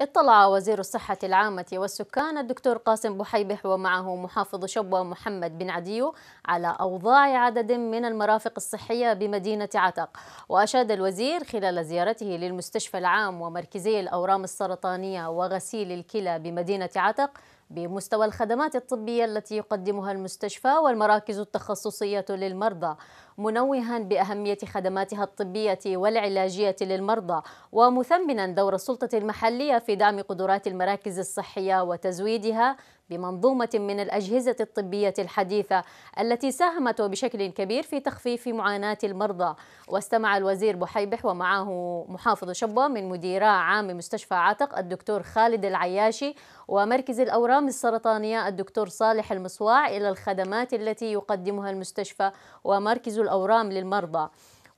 اطلع وزير الصحة العامة والسكان الدكتور قاسم بحيبح ومعه محافظ شبوة محمد بن عديو على أوضاع عدد من المرافق الصحية بمدينة عتق وأشاد الوزير خلال زيارته للمستشفى العام ومركزي الأورام السرطانية وغسيل الكلى بمدينة عتق بمستوى الخدمات الطبية التي يقدمها المستشفى والمراكز التخصصية للمرضى منوها بأهمية خدماتها الطبية والعلاجية للمرضى ومثمنا دور السلطة المحلية في دعم قدرات المراكز الصحية وتزويدها بمنظومة من الأجهزة الطبية الحديثة التي ساهمت بشكل كبير في تخفيف معاناة المرضى واستمع الوزير بحيبح ومعه محافظ شبوة من مديراء عام مستشفى عاتق الدكتور خالد العياشي ومركز الأورام السرطانية الدكتور صالح المصواع إلى الخدمات التي يقدمها المستشفى ومركز الأورام للمرضى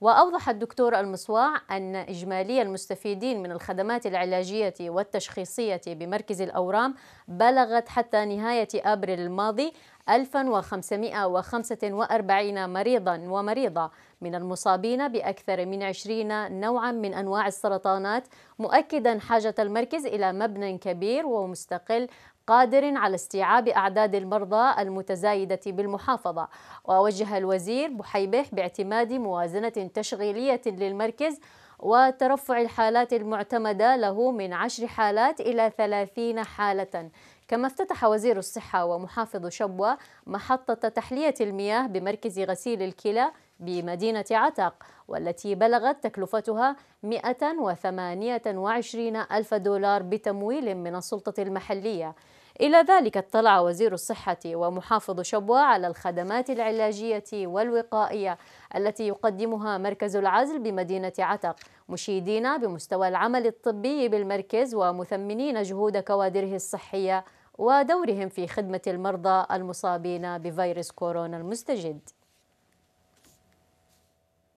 وأوضح الدكتور المصواع أن إجمالي المستفيدين من الخدمات العلاجية والتشخيصية بمركز الأورام بلغت حتى نهاية أبريل الماضي 1545 مريضا ومريضة من المصابين بأكثر من 20 نوعا من أنواع السرطانات مؤكدا حاجة المركز إلى مبنى كبير ومستقل قادر على استيعاب أعداد المرضى المتزايدة بالمحافظة ووجه الوزير بحيبح باعتماد موازنة تشغيلية للمركز وترفع الحالات المعتمدة له من عشر حالات إلى ثلاثين حالة كما افتتح وزير الصحة ومحافظ شبوة محطة تحلية المياه بمركز غسيل الكلى بمدينة عتق والتي بلغت تكلفتها 128 ألف دولار بتمويل من السلطة المحلية إلى ذلك اطلع وزير الصحة ومحافظ شبوة على الخدمات العلاجية والوقائية التي يقدمها مركز العزل بمدينة عتق مشيدين بمستوى العمل الطبي بالمركز ومثمنين جهود كوادره الصحية ودورهم في خدمة المرضى المصابين بفيروس كورونا المستجد